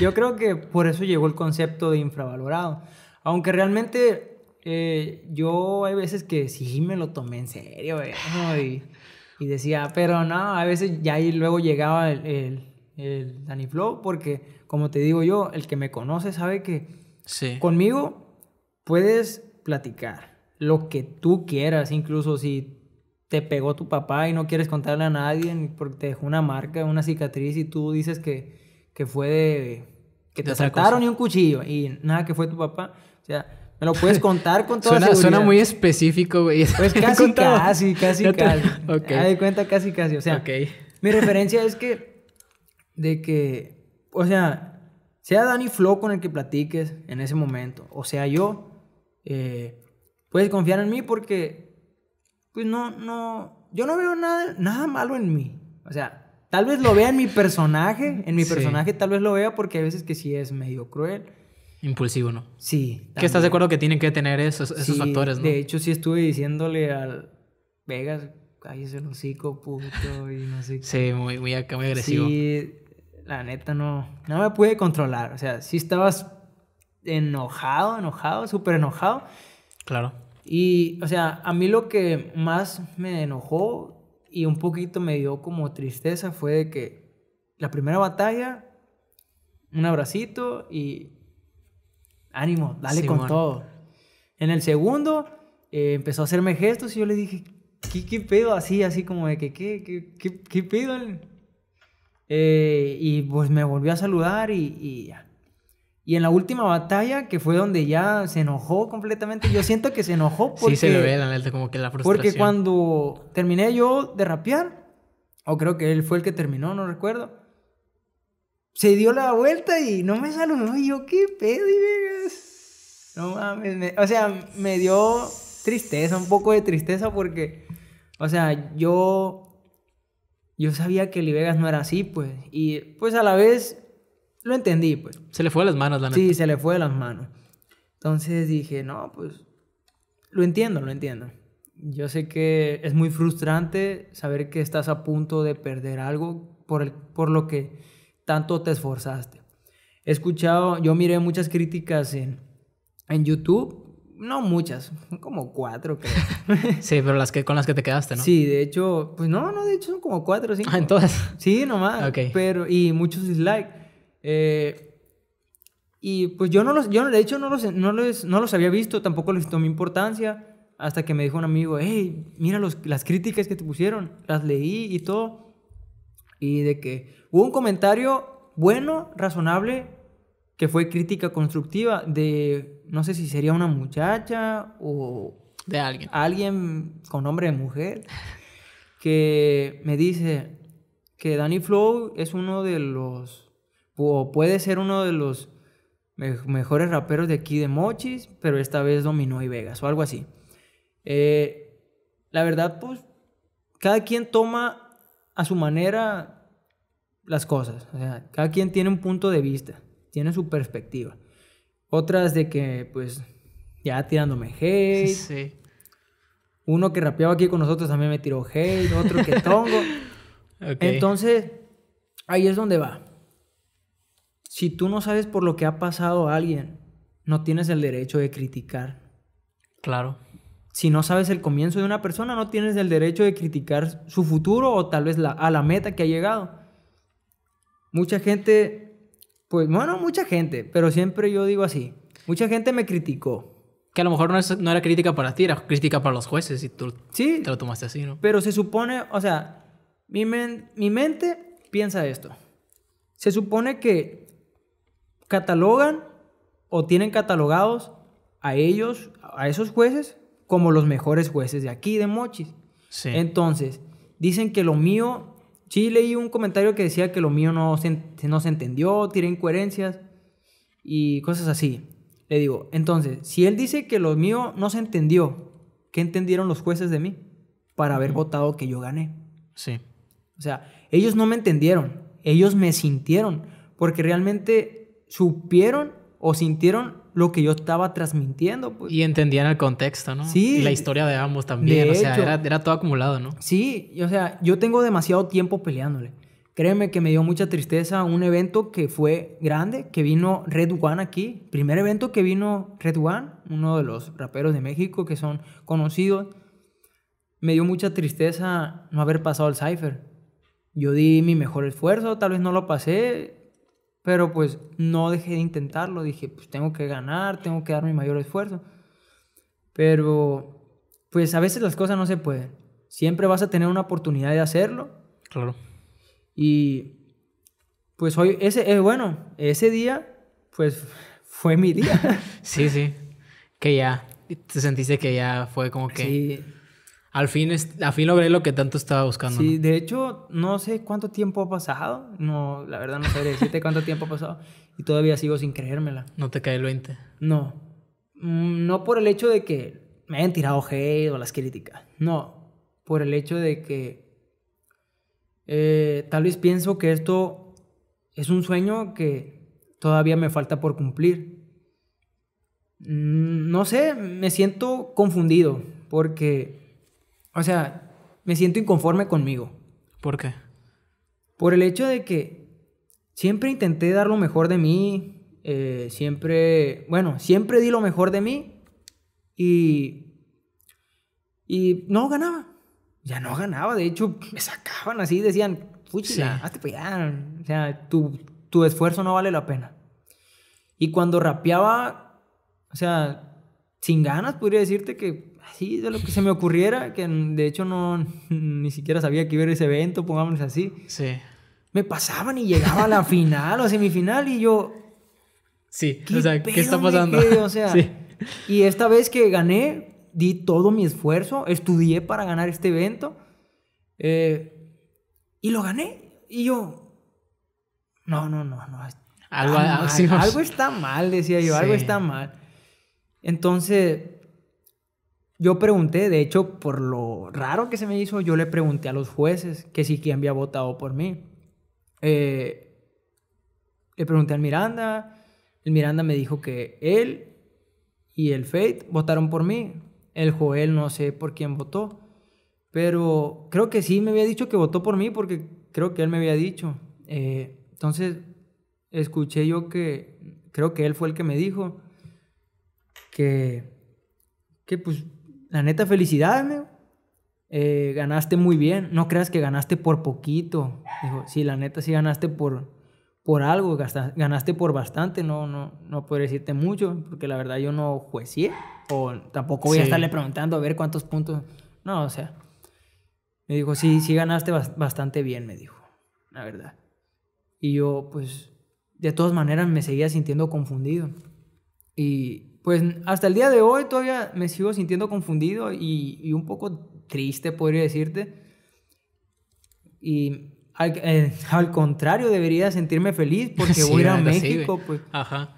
Yo creo que por eso llegó el concepto de infravalorado. Aunque realmente eh, yo hay veces que sí me lo tomé en serio, y, decía, pero no, a veces ya ahí luego llegaba el, el, Danny Flow, porque como te digo yo, el que me conoce sabe que conmigo puedes platicar lo que tú quieras, incluso si te pegó tu papá y no quieres contarle a nadie porque te dejó una marca, una cicatriz y tú dices que que fue de que te asaltaron y un cuchillo y nada que fue tu papá. O sea, me lo puedes contar con toda suena, seguridad. Suena muy específico, güey. Pues casi, casi, casi, casi. cuenta casi, casi. O sea, mi referencia es que de que, o sea, sea Dani Flo con el que platiques en ese momento, o sea yo, eh, puedes confiar en mí porque, pues no, no, yo no veo nada, nada malo en mí. O sea, Tal vez lo vea en mi personaje, en mi personaje tal vez lo vea porque hay veces que sí es medio cruel. Impulsivo, ¿no? Sí. ¿Qué estás de acuerdo que tienen que tener esos, esos factores, ¿no? De hecho, sí estuve diciéndole al Vegas, cállese el hocico, puto, y no sé qué. Sí, muy, agresivo. Sí, la neta no, no me pude controlar. O sea, sí estabas enojado, enojado, súper enojado. Claro. Y, o sea, a mí lo que más me enojó y un poquito me dio como tristeza fue de que la primera batalla, un abracito y ánimo, dale con todo. En el segundo eh, empezó a hacerme gestos y yo le dije, ¿qué, pedo? Así, así como de que, ¿qué, qué, qué, pedo? Eh, y pues me volvió a saludar y, y ya. Y en la última batalla, que fue donde ya se enojó completamente, yo siento que se enojó porque... Sí, se le ve, la neta, como que la frustración. Porque cuando terminé yo de rapear, o creo que él fue el que terminó, no recuerdo, se dio la vuelta y no me saludó. Y yo, ¿qué pedo, Vegas? No mames, o sea, me dio tristeza, un poco de tristeza porque, o sea, yo... Yo sabía que Vegas no era así, pues. Y pues a la vez lo entendí, pues. Se le fue de las manos, la Sí, se le fue de las manos. Entonces dije, no, pues lo entiendo, lo entiendo. Yo sé que es muy frustrante saber que estás a punto de perder algo por, el, por lo que tanto te esforzaste. He escuchado, yo miré muchas críticas en, en YouTube, no muchas, como cuatro creo. sí, pero las que, con las que te quedaste, ¿no? Sí, de hecho, pues no, no, de hecho son como cuatro, cinco. Ah, entonces. Sí, nomás. Ok. Pero, y muchos dislikes. Eh, y pues yo no los, yo de hecho no los, no no los había visto, tampoco les tomé importancia, hasta que me dijo un amigo, hey, mira las críticas que te pusieron, las leí y todo. Y de que hubo un comentario bueno, razonable, que fue crítica constructiva de, no sé si sería una muchacha o... De alguien. Alguien con nombre de mujer, que me dice que Danny Flow es uno de los o puede ser uno de los mejores raperos de aquí de Mochis, pero esta vez dominó y Vegas o algo así. Eh, la verdad, pues, cada quien toma a su manera las cosas. O sea, cada quien tiene un punto de vista, tiene su perspectiva. Otras de que, pues, ya tirándome hate. Sí. Uno que rapeaba aquí con nosotros también me tiró hate, otro que tongo. Entonces, ahí es donde va. Si tú no sabes por lo que ha pasado alguien, no tienes el derecho de criticar. Claro. Si no sabes el comienzo de una persona, no tienes el derecho de criticar su futuro o tal vez la, a la meta que ha llegado. Mucha gente, pues bueno, mucha gente, pero siempre yo digo así, mucha gente me criticó. Que a lo mejor no, era crítica para ti, era crítica para los jueces y tú sí, te lo tomaste así, ¿no? Pero se supone, o sea, mi, mi mente piensa esto. Se supone que catalogan o tienen catalogados a ellos, a esos jueces, como los mejores jueces de aquí, de Mochis. Sí. Entonces, dicen que lo mío, sí leí un comentario que decía que lo mío no se, entendió, tiene incoherencias y cosas así. Le digo, entonces, si él dice que lo mío no se entendió, ¿qué entendieron los jueces de mí para haber votado que yo gané? Sí. O sea, ellos no me entendieron, ellos me sintieron, porque realmente supieron o sintieron lo que yo estaba transmitiendo. Pues. Y entendían el contexto, ¿no? Sí. Y la historia de ambos también. De o sea, era, todo acumulado, ¿no? Sí, o sea, yo tengo demasiado tiempo peleándole. Créeme que me dio mucha tristeza un evento que fue grande, que vino Red One aquí. Primer evento que vino Red One, uno de los raperos de México que son conocidos. Me dio mucha tristeza no haber pasado el Cypher. Yo di mi mejor esfuerzo, tal vez no lo pasé, pero pues no dejé de intentarlo, dije, pues tengo que ganar, tengo que dar mi mayor esfuerzo. Pero pues a veces las cosas no se pueden. Siempre vas a tener una oportunidad de hacerlo. Claro. Y pues hoy, ese, es eh, bueno, ese día, pues fue mi día. sí, sí. Que ya, te sentiste que ya fue como que... Al fin, al fin logré lo que tanto estaba buscando. Sí, de hecho, no sé cuánto tiempo ha pasado. No, la verdad no sé decirte cuánto tiempo ha pasado. Y todavía sigo sin creérmela. ¿No te cae el 20? No. Mm, no por el hecho de que me hayan tirado hate o las críticas. No. Por el hecho de que eh, tal vez pienso que esto es un sueño que todavía me falta por cumplir. Mm, no sé, me siento confundido porque o sea, me siento inconforme conmigo. ¿Por qué? Por el hecho de que siempre intenté dar lo mejor de mí, eh, siempre, bueno, siempre di lo mejor de mí y, y no ganaba. Ya no ganaba, de hecho, me sacaban así, decían, hazte O sea, tu, tu esfuerzo no vale la pena. Y cuando rapeaba, o sea, sin ganas, podría decirte que así de lo que se me ocurriera, que de hecho no, ni siquiera sabía que iba a ese evento, pongámosle así. Sí. Me pasaban y llegaba a la final o semifinal y yo... Sí, o sea, ¿qué está pasando? O sea, sí. y esta vez que gané, di todo mi esfuerzo, estudié para ganar este evento eh, y lo gané. Y yo, no, no, no, no. Algo, algo está mal, decía yo, algo está mal. Entonces, yo pregunté, de hecho, por lo raro que se me hizo, yo le pregunté a los jueces que si quién había votado por mí. Eh, le pregunté al Miranda, el Miranda me dijo que él y el Faith votaron por mí. El Joel no sé por quién votó, pero creo que sí me había dicho que votó por mí porque creo que él me había dicho. Eh, entonces, escuché yo que creo que él fue el que me dijo que, que pues la neta, felicidades, me eh, ganaste muy bien. No creas que ganaste por poquito. Dijo, sí, la neta, sí ganaste por, por algo, ganaste por bastante. No, no, no puedo decirte mucho, porque la verdad yo no juecié. O tampoco voy a estarle preguntando a ver cuántos puntos. No, o sea. Me dijo, sí, sí ganaste bastante bien, me dijo. La verdad. Y yo, pues, de todas maneras me seguía sintiendo confundido. Y, pues hasta el día de hoy todavía me sigo sintiendo confundido y, un poco triste, podría decirte. Y al, eh, contrario, debería sentirme feliz porque voy a México. pues. Ajá.